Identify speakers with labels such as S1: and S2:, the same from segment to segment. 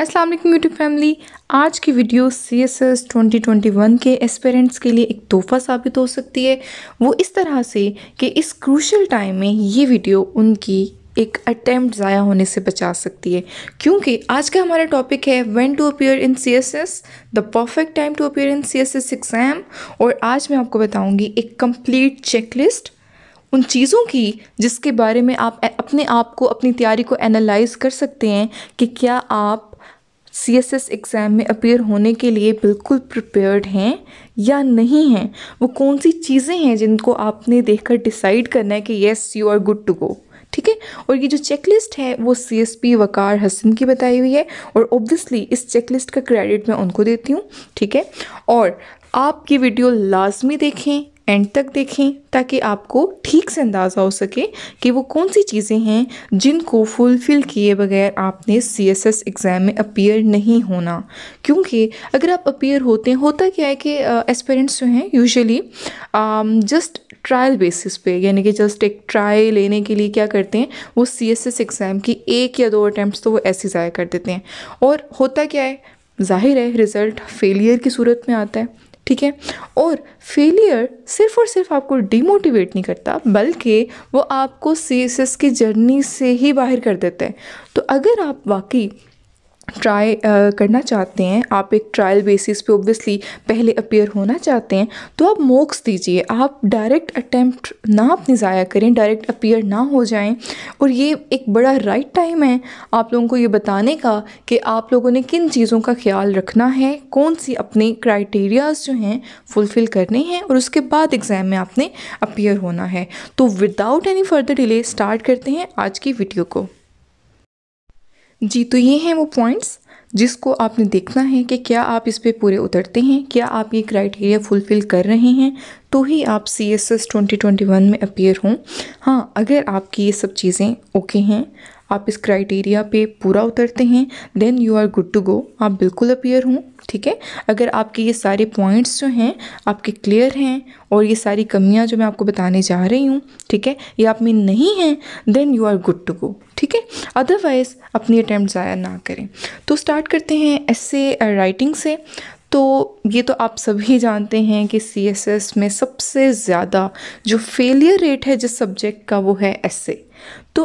S1: Aslam YouTube family आज की video C S S twenty twenty one के एस्पेरेंट्स के लिए एक तोहफा साबित हो सकती है वो इस तरह से कि इस क्रूशल टाइम में ये वीडियो उनकी एक अटैम्प्ट ज़ाया होने से बचा सकती है क्योंकि आज का हमारा टॉपिक है when to appear in C S S the perfect time to appear in C S S exam और आज मैं आपको बताऊँगी एक चेक चेकलिस्ट उन चीज़ों की जिसके बारे में आप अपने आप को अपनी तैयारी को एनालाइज कर सकते हैं कि क्या आप सी एस एस एग्ज़ाम में अपेयर होने के लिए बिल्कुल प्रिपेयर्ड हैं या नहीं हैं वो कौन सी चीज़ें हैं जिनको आपने देख कर डिसाइड करना है कि yes you are good to go ठीक है और ये जो चेकलिस्ट है वो C S P Waqar Hasan की बताई हुई है और ओब्वियसली इस चेकलिस्ट का क्रेडिट मैं उनको देती हूँ ठीक है और आप ये वीडियो लाजमी देखें एंड तक देखें ताकि आपको ठीक से अंदाज़ा हो सके कि वो कौन सी चीज़ें हैं जिनको फुलफ़िल किए बगैर आपने सी एस एस एग्ज़ाम में अपीयर नहीं होना क्योंकि अगर आप अपीयर होते हैं होता क्या है कि एस्पेरेंट्स जो हैं यूजली जस्ट ट्रायल बेसिस पे यानी कि जस्ट एक ट्राई लेने के लिए क्या करते हैं वो सी एस एस एग्ज़ाम की एक या दो अटैम्प्ट तो वो ऐसे ज़ाया कर देते हैं और होता क्या है जाहिर है रिज़ल्ट फेलियर की सूरत में आता है ठीक है और फेलियर सिर्फ और सिर्फ आपको डिमोटिवेट नहीं करता बल्कि वो आपको सी की जर्नी से ही बाहर कर देते हैं तो अगर आप वाकई ट्राई करना चाहते हैं आप एक ट्रायल बेसिस पे ओब्वियसली पहले अपीयर होना चाहते हैं तो आप मोक्स दीजिए आप डायरेक्ट अटेम्प्ट ना अपने ज़ाया करें डायरेक्ट अपेयर ना हो जाएं और ये एक बड़ा राइट right टाइम है आप लोगों को ये बताने का कि आप लोगों ने किन चीज़ों का ख्याल रखना है कौन सी अपने क्राइटेरियाज़ जो हैं फुलफ़िल करने हैं और उसके बाद एग्ज़ाम में आपने अपीयर होना है तो without any further delay start करते हैं आज की वीडियो को जी तो ये हैं वो पॉइंट्स जिसको आपने देखना है कि क्या आप इस पर पूरे उतरते हैं क्या आप ये क्राइटेरिया फुलफ़िल कर रहे हैं तो ही आप C S S twenty twenty one में अपेयर हों हाँ अगर आपकी ये सब चीज़ें ओके हैं आप इस क्राइटेरिया पे पूरा उतरते हैं then you are good to go आप बिल्कुल अपेयर हों ठीक है अगर आपके ये सारे पॉइंट्स जो हैं आपके क्लियर हैं और ये सारी कमियां जो मैं आपको बताने जा रही हूँ ठीक है ये आप में नहीं हैं then you are good to go ठीक है अदरवाइज़ अपनी अटैम्प्ट ज़ाया ना करें तो स्टार्ट करते हैं ऐसे राइटिंग uh, से तो ये तो आप सभी जानते हैं कि सी एस एस में सबसे ज़्यादा जो फेलियर रेट है जिस सब्जेक्ट का वो है एस तो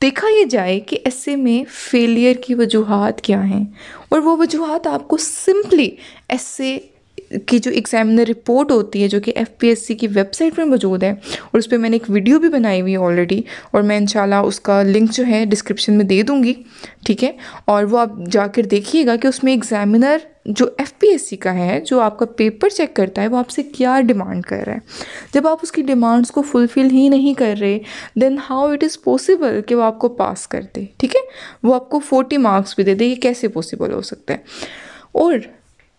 S1: देखा ये जाए कि ऐसे में फेलियर की वजूहत क्या हैं और वो वजूहत आपको सिंपली ऐसे की जो एग्जामिनर रिपोर्ट होती है जो कि एफ की वेबसाइट में मौजूद है और उस पर मैंने एक वीडियो भी बनाई हुई है ऑलरेडी और मैं इंशाल्लाह उसका लिंक जो है डिस्क्रिप्शन में दे दूँगी ठीक है और वो आप जाकर देखिएगा कि उसमें एग्जामिनर जो एफ का है जो आपका पेपर चेक करता है वो आपसे क्या डिमांड कर रहा है जब आप उसकी डिमांड्स को फुलफ़िल ही नहीं कर रहे then how it is possible कि वो आपको पास कर दे ठीक है वो आपको फोर्टी मार्क्स भी दे दे ये कैसे पॉसिबल हो सकता है और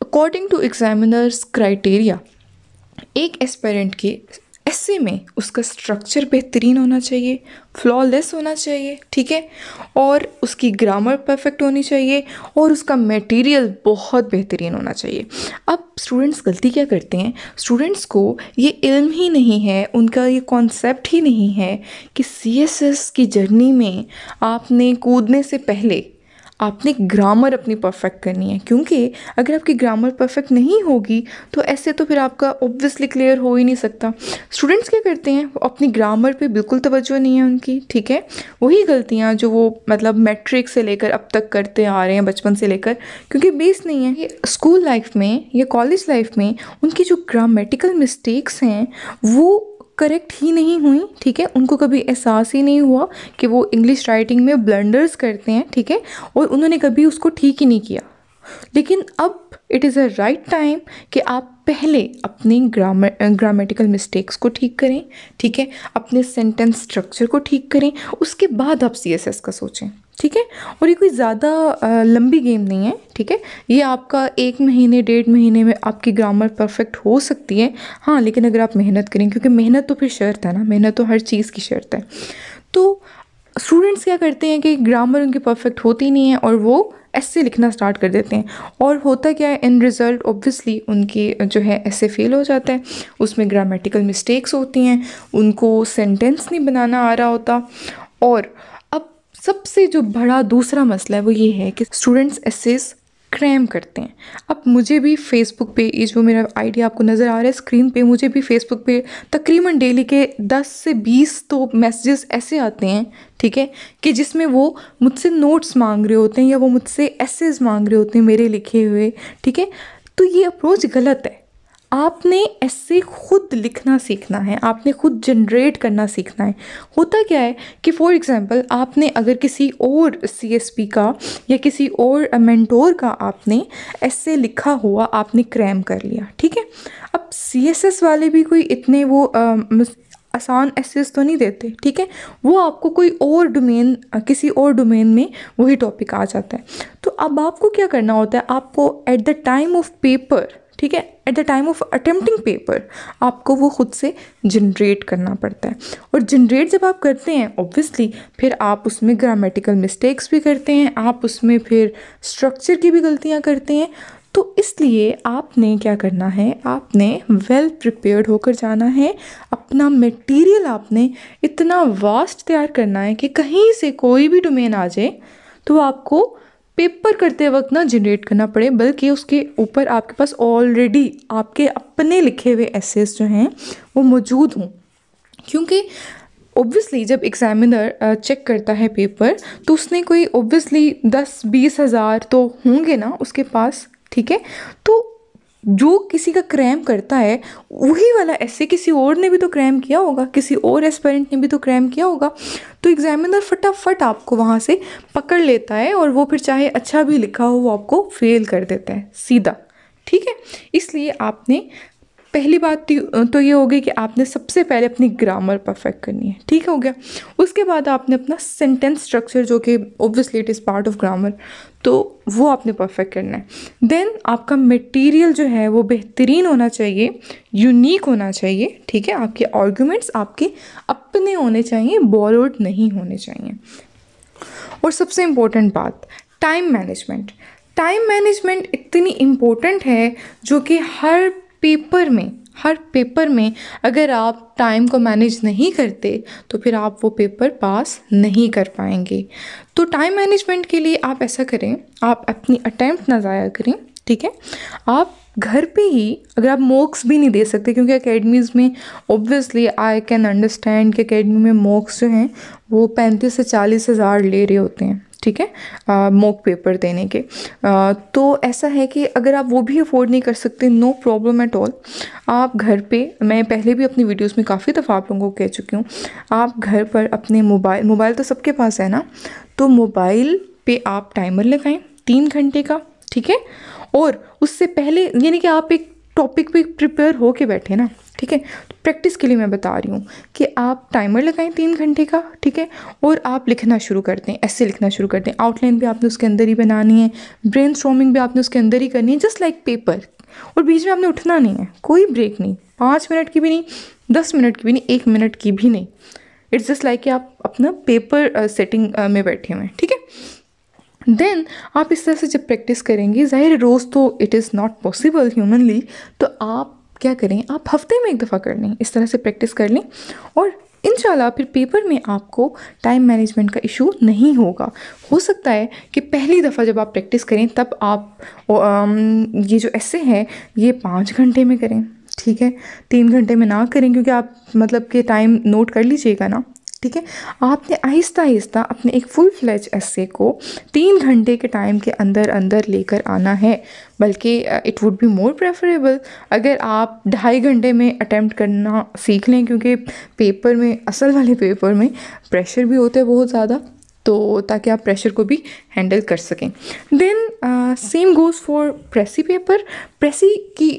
S1: अकॉर्डिंग टू एग्जामिनर्स क्राइटेरिया एक एस्पेरेंट के ऐसे में उसका स्ट्रक्चर बेहतरीन होना चाहिए फ्लॉलेस होना चाहिए ठीक है और उसकी ग्रामर परफेक्ट होनी चाहिए और उसका मटेरियल बहुत बेहतरीन होना चाहिए अब स्टूडेंट्स गलती क्या करते हैं स्टूडेंट्स को ये इल्म ही नहीं है उनका ये कॉन्सेप्ट ही नहीं है कि सी की जर्नी में आपने कूदने से पहले आपने ग्रामर अपनी परफेक्ट करनी है क्योंकि अगर आपकी ग्रामर परफेक्ट नहीं होगी तो ऐसे तो फिर आपका ऑब्वियसली क्लियर हो ही नहीं सकता स्टूडेंट्स क्या करते हैं वो अपनी ग्रामर पे बिल्कुल तवज्जो नहीं है उनकी ठीक है वही गलतियाँ जो वो मतलब मैट्रिक से लेकर अब तक करते आ रहे हैं बचपन से लेकर क्योंकि बेस नहीं है कि स्कूल लाइफ में या कॉलेज लाइफ में उनकी जो ग्रामेटिकल मिस्टेक्स हैं वो करेक्ट ही नहीं हुई ठीक है उनको कभी एहसास ही नहीं हुआ कि वो इंग्लिश राइटिंग में ब्लंडर्स करते हैं ठीक है और उन्होंने कभी उसको ठीक ही नहीं किया लेकिन अब it is a right time कि आप पहले अपने ग्रामर ग्रामेटिकल मिस्टेक्स को ठीक करें ठीक है अपने सेंटेंस स्ट्रक्चर को ठीक करें उसके बाद आप सी एस एस का सोचें ठीक है और ये कोई ज़्यादा लंबी गेम नहीं है ठीक है ये आपका एक महीने डेढ़ महीने में आपकी ग्रामर परफेक्ट हो सकती है हाँ लेकिन अगर आप मेहनत करें क्योंकि मेहनत तो फिर शर्त है ना मेहनत तो हर चीज़ की शर्त है तो स्टूडेंट्स क्या करते हैं कि ग्रामर उनकी परफेक्ट होती नहीं है और वो ऐसे लिखना स्टार्ट कर देते हैं और होता क्या है इन रिज़ल्ट ऑब्वियसली उनकी जो है ऐसे फेल हो जाता है उसमें ग्रामेटिकल मिस्टेक्स होती हैं उनको सेंटेंस नहीं बनाना आ रहा होता और सबसे जो बड़ा दूसरा मसला है वो ये है कि स्टूडेंट्स एसेस क्रैम करते हैं अब मुझे भी फेसबुक पे ये जो मेरा आइडिया आपको नज़र आ रहा है स्क्रीन पे मुझे भी फेसबुक पे तकरीबन डेली के 10 से 20 तो मैसेजेस ऐसे आते हैं ठीक है कि जिसमें वो मुझसे नोट्स मांग रहे होते हैं या वो मुझसे एसेज मांग रहे होते हैं मेरे लिखे हुए ठीक है तो ये अप्रोच गलत है आपने ऐसे खुद लिखना सीखना है आपने खुद जनरेट करना सीखना है होता क्या है कि फॉर एग्ज़ाम्पल आपने अगर किसी और सीएसपी का या किसी और मेंटोर का आपने ऐसे लिखा हुआ आपने क्रैम कर लिया ठीक है अब सीएसएस वाले भी कोई इतने वो आ, आसान एसेस तो नहीं देते ठीक है वो आपको कोई और डोमेन किसी और डोमेन में वही टॉपिक आ जाता है तो अब आपको क्या करना होता है आपको at the time of paper ठीक है at the time of attempting paper आपको वो खुद से जनरेट करना पड़ता है और जनरेट जब आप करते हैं ऑब्वियसली फिर आप उसमें ग्रामेटिकल मिस्टेक्स भी करते हैं आप उसमें फिर स्ट्रक्चर की भी गलतियाँ करते हैं तो इसलिए आपने क्या करना है आपने वेल प्रिपेयर्ड होकर जाना है अपना मटेरियल आपने इतना वास्ट तैयार करना है कि कहीं से कोई भी डोमेन आ जाए तो आपको पेपर करते वक्त ना जनरेट करना पड़े बल्कि उसके ऊपर आपके पास ऑलरेडी आपके अपने लिखे हुए एसेस जो हैं वो मौजूद हों क्योंकि ओब्वियसली जब एग्जामिनर चेक करता है पेपर तो उसने कोई ओब्वियसली दस बीस हज़ार तो होंगे ना उसके पास ठीक है तो जो किसी का क्रैम करता है वही वाला ऐसे किसी और ने भी तो क्रैम किया होगा किसी और एस्पेरेंट ने भी तो क्रैम किया होगा तो एग्जामिनर फटाफट आपको वहाँ से पकड़ लेता है और वो फिर चाहे अच्छा भी लिखा हो वो आपको फेल कर देता है सीधा ठीक है इसलिए आपने पहली बात तो, तो ये होगी कि आपने सबसे पहले अपनी ग्रामर परफेक्ट करनी है ठीक हो गया उसके बाद आपने अपना सेंटेंस स्ट्रक्चर जो कि obviously it is part of grammar तो वो आपने परफेक्ट करना है देन आपका मटेरियल जो है वो बेहतरीन होना चाहिए यूनिक होना चाहिए ठीक है आपके आर्ग्यूमेंट्स आपके अपने होने चाहिए बोरोड नहीं होने चाहिए और सबसे इम्पोर्टेंट बात टाइम मैनेजमेंट टाइम मैनेजमेंट इतनी इम्पोर्टेंट है जो कि हर पेपर में हर पेपर में अगर आप टाइम को मैनेज नहीं करते तो फिर आप वो पेपर पास नहीं कर पाएंगे तो टाइम मैनेजमेंट के लिए आप ऐसा करें आप अपनी अटैम्प्ट ना ज़ाया करें ठीक है आप घर पे ही अगर आप मॉक्स भी नहीं दे सकते क्योंकि अकेडमीज़ में ऑब्वियसली आई कैन अंडरस्टैंड कि अकेडमी में मॉक्स जो हैं वो पैंतीस से चालीस हज़ार ले रहे होते हैं ठीक है मॉक पेपर देने के आ, तो ऐसा है कि अगर आप वो भी अफोर्ड नहीं कर सकते नो प्रॉब्लम एट ऑल आप घर पे मैं पहले भी अपनी वीडियोस में काफ़ी दफ़ा आप लोगों को कह चुकी हूँ आप घर पर अपने मोबाइल मोबाइल तो सबके पास है ना तो मोबाइल पे आप टाइमर लगाएं तीन घंटे का ठीक है और उससे पहले यानी कि आप एक टॉपिक पर प्रिपेयर होके बैठे ना ठीक है तो प्रैक्टिस के लिए मैं बता रही हूँ कि आप टाइमर लगाएं तीन घंटे का ठीक है और आप लिखना शुरू कर दें ऐसे लिखना शुरू कर दें आउटलाइन भी आपने उसके अंदर ही बनानी है ब्रेन भी आपने उसके अंदर ही करनी है जस्ट लाइक पेपर और बीच में आपने उठना नहीं है कोई ब्रेक नहीं पाँच मिनट की भी नहीं दस मिनट की भी नहीं एक मिनट की भी नहीं इट्स जस्ट लाइक कि आप अपना पेपर सेटिंग uh, uh, में बैठे हुए हैं ठीक है देन आप इस तरह से जब प्रैक्टिस करेंगे ज़ाहिर रोज़ तो it is not possible humanly तो आप क्या करें आप हफ्ते में एक दफ़ा कर लें इस तरह से प्रैक्टिस कर लें और इन फिर पेपर में आपको टाइम मैनेजमेंट का इशू नहीं होगा हो सकता है कि पहली दफ़ा जब आप प्रैक्टिस करें तब आप ये जो ऐसे हैं ये पाँच घंटे में करें ठीक है तीन घंटे में ना करें क्योंकि आप मतलब कि टाइम नोट कर लीजिएगा ना ठीक है आपने आहिस्ता आहिस्ता अपने एक फुल फ्लैज ऐसे को तीन घंटे के टाइम के अंदर अंदर लेकर आना है बल्कि it would be more preferable अगर आप ढाई घंटे में अटैम्प्ट करना सीख लें क्योंकि पेपर में असल वाले पेपर में प्रेशर भी होता है बहुत ज़्यादा तो ताकि आप प्रेशर को भी हैंडल कर सकें then same goes for precis paper precis की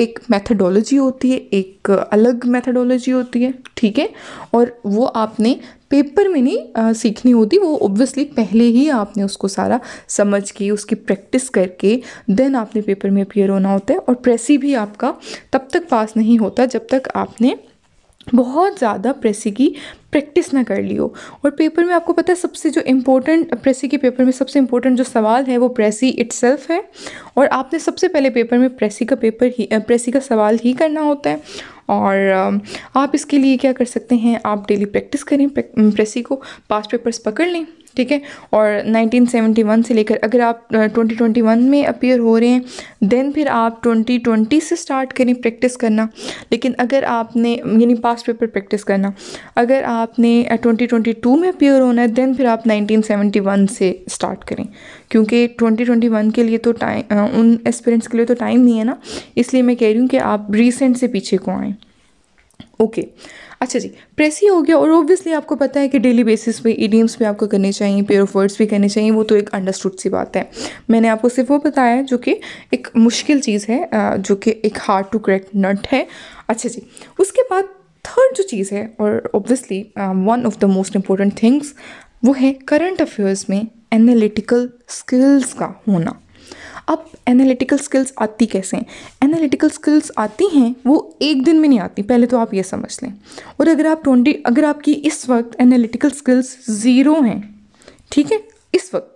S1: एक मेथडोलॉजी होती है एक अलग मेथडोलॉजी होती है ठीक है और वो आपने पेपर में नहीं आ, सीखनी होती वो ऑब्वियसली पहले ही आपने उसको सारा समझ के उसकी प्रैक्टिस करके देन आपने पेपर में अपियर होना होता है और प्रेसी भी आपका तब तक पास नहीं होता जब तक आपने बहुत ज़्यादा प्रेसी की प्रैक्टिस ना कर लियो और पेपर में आपको पता है सबसे जो इम्पोर्टेंट प्रेसी के पेपर में सबसे इम्पोर्टेंट जो सवाल है वो प्रेसी इट है और आपने सबसे पहले पेपर में प्रेसी का पेपर ही प्रेसी का सवाल ही करना होता है और आप इसके लिए क्या कर सकते हैं आप डेली प्रैक्टिस करें प्रेसी को पास पेपर्स पकड़ लें ठीक है और 1971 से लेकर अगर आप 2021 में अपीयर हो रहे हैं देन फिर आप 2020 से स्टार्ट करें प्रैक्टिस करना लेकिन अगर आपने यानी पास्ट पेपर प्रैक्टिस करना अगर आपने 2022 में अपीयर होना है देन फिर आप 1971 से स्टार्ट करें क्योंकि 2021 के लिए तो टाइम उन एक्सपीरियंस के लिए तो टाइम नहीं है ना इसलिए मैं कह रही हूँ कि आप रिसेंट से पीछे को आएँ ओके okay. अच्छा जी प्रेस ही हो गया और ऑब्वियसली आपको पता है कि डेली बेसिस पे ईडियम्स भी आपको करने चाहिए पेयर ऑफ वर्ड्स भी करने चाहिए वो तो एक अंडरस्टूड सी बात है मैंने आपको सिर्फ वो बताया जो कि एक मुश्किल चीज़ है जो कि एक हार्ड टू क्रैक नट है अच्छा जी उसके बाद थर्ड जो चीज़ है और obviously one of the most important things वो है करंट अफेयर्स में एनालिटिकल स्किल्स का होना अब एनालिटिकल स्किल्स आती कैसे हैं एनालिटिकल स्किल्स आती हैं वो एक दिन में नहीं आती पहले तो आप ये समझ लें और अगर आप ट्वेंटी अगर आपकी इस वक्त एनालिटिकल स्किल्स ज़ीरो हैं ठीक है इस वक्त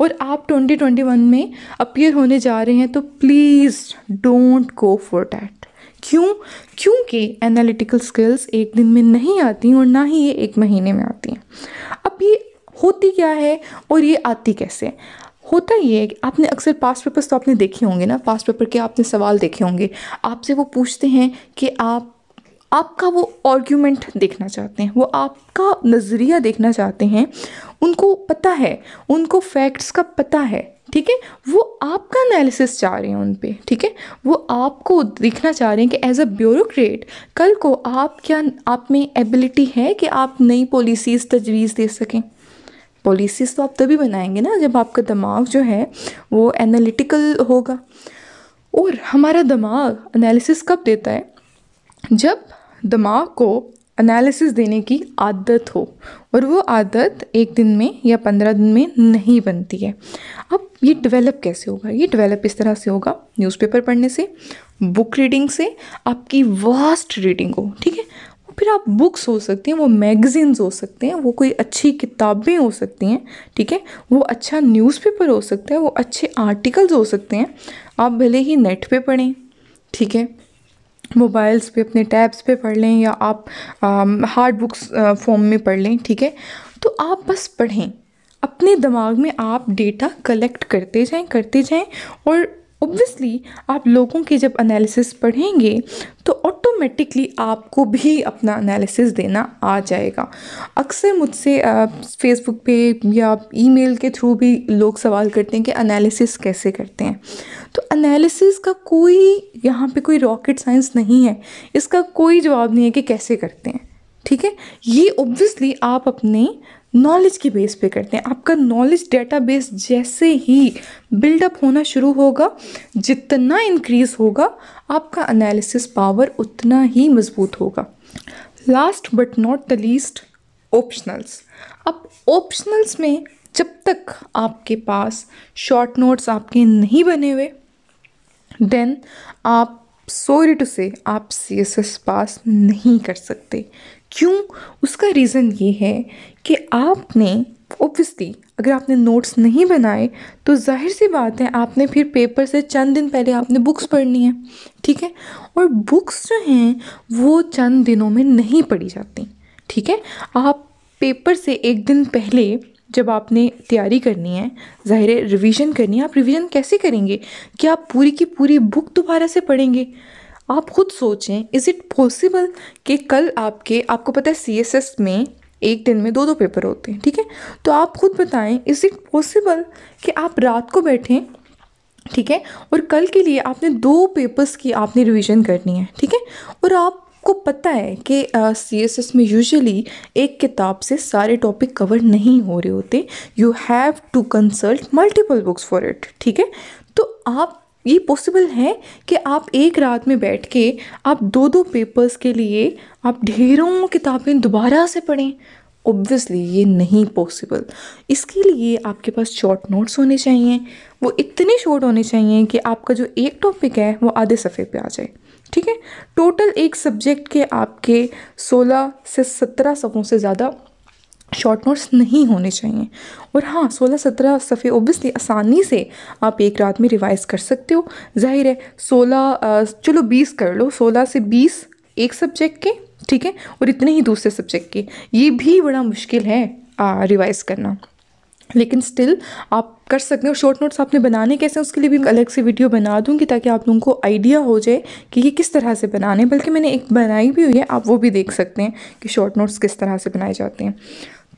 S1: और आप 2021 में अपीयर होने जा रहे हैं तो please don't go for that क्यों क्योंकि एनालिटिकल स्किल्स एक दिन में नहीं आती और ना ही ये एक महीने में आती हैं अब ये होती क्या है और ये आती कैसे है होता ही है आपने अक्सर पास्ट पेपर्स तो आपने देखे होंगे ना पास्ट पेपर के आपने सवाल देखे होंगे आपसे वो पूछते हैं कि आप आपका वो आर्ग्यूमेंट देखना चाहते हैं वो आपका नज़रिया देखना चाहते हैं उनको पता है उनको फैक्ट्स का पता है ठीक है वो आपका एनालिसिस चाह रहे हैं उन पर ठीक है वो आपको देखना चाह रहे हैं कि एज अ ब्यूरोक्रेट कल को आप क्या आप में एबिलिटी है कि आप नई पॉलिसीज़ तजवीज़ दे सकें पॉलिसीज़ तो आप तभी बनाएंगे ना जब आपका दिमाग जो है वो एनालिटिकल होगा और हमारा दिमाग एनालिसिस कब देता है जब दिमाग को एनालिसिस देने की आदत हो और वो आदत एक दिन में या पंद्रह दिन में नहीं बनती है अब ये डेवलप कैसे होगा ये डेवलप इस तरह से होगा न्यूज़पेपर पढ़ने से बुक रीडिंग से आपकी वास्ट रीडिंग हो ठीक है फिर आप बुक्स हो सकती हैं वो मैगज़ीन्स हो सकते हैं वो कोई अच्छी किताबें हो सकती हैं ठीक है वो अच्छा न्यूज़पेपर हो सकता है वो अच्छे आर्टिकल्स हो सकते हैं आप भले ही नेट पे पढ़ें ठीक है मोबाइल्स पे अपने टैब्स पे पढ़ लें या आप हार्ड बुक्स फॉर्म में पढ़ लें ठीक है तो आप बस पढ़ें अपने दिमाग में आप डेटा कलेक्ट करते जाएं करते जाएं और ओब्वियसली आप लोगों के जब एनालिसिस पढ़ेंगे तो ऑटोमेटिकली आपको भी अपना एनालिसिस देना आ जाएगा अक्सर मुझसे फेसबुक पे या ईमेल के थ्रू भी लोग सवाल करते हैं कि एनालिसिस कैसे करते हैं तो एनालिसिस का कोई यहाँ पे कोई रॉकेट साइंस नहीं है इसका कोई जवाब नहीं है कि कैसे करते हैं ठीक है ये ऑब्वियसली आप अपने नॉलेज के बेस पे करते हैं आपका नॉलेज डेटाबेस जैसे ही बिल्डअप होना शुरू होगा जितना इंक्रीज होगा आपका एनालिसिस पावर उतना ही मजबूत होगा last but not the least optionals अब ऑप्शनल्स में जब तक आपके पास शॉर्ट नोट्स आपके नहीं बने हुए देन आप सॉरी टू से आप सी पास नहीं कर सकते क्यों उसका रीज़न ये है कि आपने ओबियसली अगर आपने नोट्स नहीं बनाए तो जाहिर सी बात है आपने फिर पेपर से चंद दिन पहले आपने बुक्स पढ़नी है ठीक है और बुक्स जो हैं वो चंद दिनों में नहीं पढ़ी जाती ठीक है आप पेपर से एक दिन पहले जब आपने तैयारी करनी है ज़ाहिर रिवीजन करनी है आप रिवीजन कैसे करेंगे क्या आप पूरी की पूरी बुक दोबारा से पढ़ेंगे आप खुद सोचें इज़ इट पॉसिबल कि कल आपके आपको पता है सी में एक दिन में दो दो पेपर होते हैं ठीक है तो आप खुद बताएं इज़ इट पॉसिबल कि आप रात को बैठें ठीक है और कल के लिए आपने दो पेपर्स की आपने रिवीजन करनी है ठीक है और आपको पता है कि सी एस एस में यूजली एक किताब से सारे टॉपिक कवर नहीं हो रहे होते you have to consult multiple books for it ठीक है तो आप ये पॉसिबल है कि आप एक रात में बैठ के आप दो दो पेपर्स के लिए आप ढेरों किताबें दोबारा से पढ़ें ऑब्वियसली ये नहीं पॉसिबल इसके लिए आपके पास शॉर्ट नोट्स होने चाहिए वो इतने शॉर्ट होने चाहिए कि आपका जो एक टॉपिक है वो आधे सफ़े पे आ जाए ठीक है टोटल एक सब्जेक्ट के आपके 16 से 17 सफ़ों से ज़्यादा शॉर्ट नोट्स नहीं होने चाहिए और हाँ सोलह सत्रह सफ़े ओबियसली आसानी से आप एक रात में रिवाइज़ कर सकते हो जाहिर है सोलह चलो बीस कर लो सोलह से बीस एक सब्जेक्ट के ठीक है और इतने ही दूसरे सब्जेक्ट के ये भी बड़ा मुश्किल है रिवाइज़ करना लेकिन स्टिल आप कर सकते हो शॉर्ट नोट्स आपने बनाने कैसे उसके लिए भी अलग से वीडियो बना दूंगी ताकि आप लोगों को आइडिया हो जाए कि ये किस तरह से बनाने बल्कि मैंने एक बनाई भी हुई है आप वो भी देख सकते हैं कि शॉर्ट नोट्स किस तरह से बनाए जाते हैं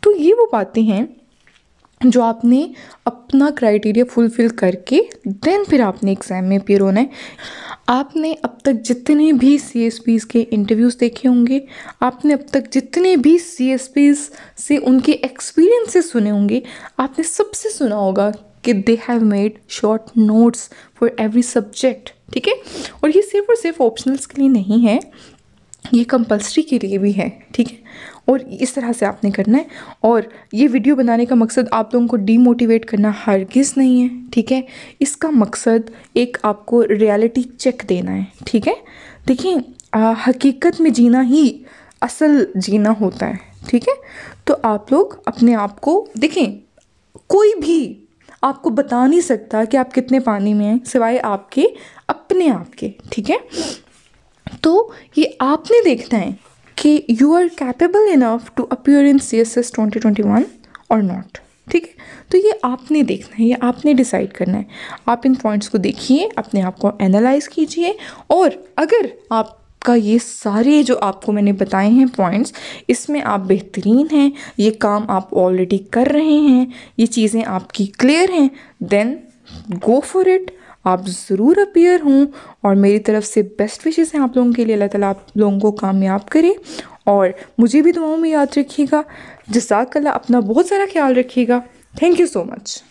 S1: तो ये वो बातें हैं जो आपने अपना क्राइटेरिया फुलफिल करके देन फिर आपने एग्ज़ाम में अपेयर होना है आपने अब तक जितने भी सी एस पीज़ के इंटरव्यूज़ देखे होंगे आपने अब तक जितने भी सी एस पीज़ से उनके एक्सपीरियंसेस सुने होंगे आपने सबसे सुना होगा कि they have made short notes for every subject ठीक है और ये सिर्फ और सिर्फ ऑप्शनल्स के लिए नहीं है ये कंपलसरी के लिए भी है ठीक है और इस तरह से आपने करना है और ये वीडियो बनाने का मकसद आप लोगों को डीमोटिवेट करना हरगिज़ नहीं है ठीक है इसका मकसद एक आपको रियलिटी चेक देना है ठीक है देखिए हकीकत में जीना ही असल जीना होता है ठीक है तो आप लोग अपने आप को देखें कोई भी आपको बता नहीं सकता कि आप कितने पानी में हैं सिवाय आपके अपने आप के ठीक है तो ये आपने देखना है कि you are capable enough to appear in C S S twenty twenty one और नॉट ठीक है तो ये आपने देखना है ये आपने डिसाइड करना है आप इन पॉइंट्स को देखिए अपने आप को एनालाइज कीजिए और अगर आप का ये सारे जो आपको मैंने बताए हैं पॉइंट्स इसमें आप बेहतरीन हैं ये काम आप ऑलरेडी कर रहे हैं ये चीज़ें आपकी क्लियर हैं देन गो फॉर इट आप ज़रूर अपीयर हों और मेरी तरफ से बेस्ट विशेज़ हैं आप लोगों के लिए अल्लाह ताला आप लोगों को कामयाब करे और मुझे भी दुआओं में याद रखिएगा जसाक अपना बहुत सारा ख्याल रखिएगा थैंक यू सो मच